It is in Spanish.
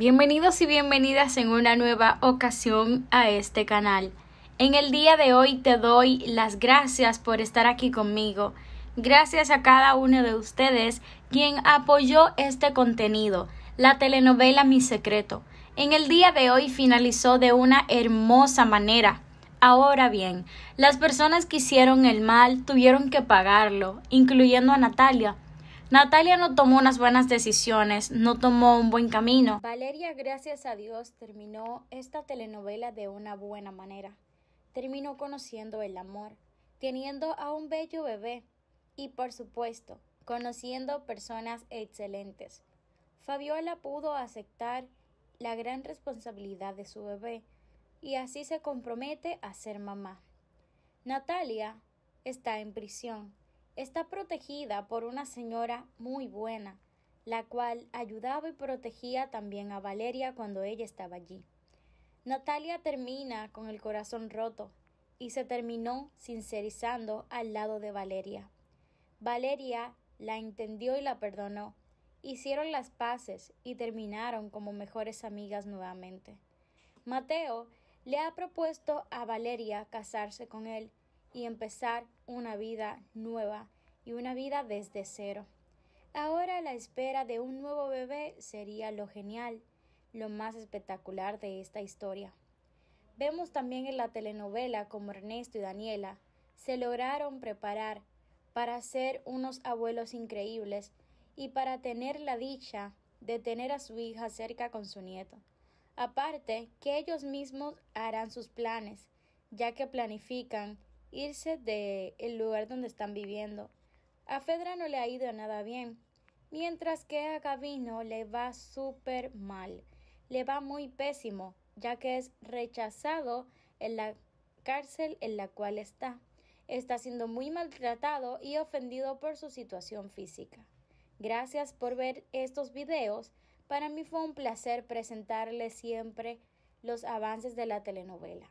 Bienvenidos y bienvenidas en una nueva ocasión a este canal. En el día de hoy te doy las gracias por estar aquí conmigo. Gracias a cada uno de ustedes quien apoyó este contenido, la telenovela Mi Secreto. En el día de hoy finalizó de una hermosa manera. Ahora bien, las personas que hicieron el mal tuvieron que pagarlo, incluyendo a Natalia, Natalia no tomó unas buenas decisiones, no tomó un buen camino. Valeria, gracias a Dios, terminó esta telenovela de una buena manera. Terminó conociendo el amor, teniendo a un bello bebé y, por supuesto, conociendo personas excelentes. Fabiola pudo aceptar la gran responsabilidad de su bebé y así se compromete a ser mamá. Natalia está en prisión Está protegida por una señora muy buena, la cual ayudaba y protegía también a Valeria cuando ella estaba allí. Natalia termina con el corazón roto y se terminó sincerizando al lado de Valeria. Valeria la entendió y la perdonó. Hicieron las paces y terminaron como mejores amigas nuevamente. Mateo le ha propuesto a Valeria casarse con él, y empezar una vida nueva y una vida desde cero. Ahora la espera de un nuevo bebé sería lo genial, lo más espectacular de esta historia. Vemos también en la telenovela como Ernesto y Daniela se lograron preparar para ser unos abuelos increíbles y para tener la dicha de tener a su hija cerca con su nieto. Aparte, que ellos mismos harán sus planes, ya que planifican irse de el lugar donde están viviendo. A Fedra no le ha ido nada bien, mientras que a Gavino le va súper mal, le va muy pésimo, ya que es rechazado en la cárcel en la cual está. Está siendo muy maltratado y ofendido por su situación física. Gracias por ver estos videos. Para mí fue un placer presentarles siempre los avances de la telenovela.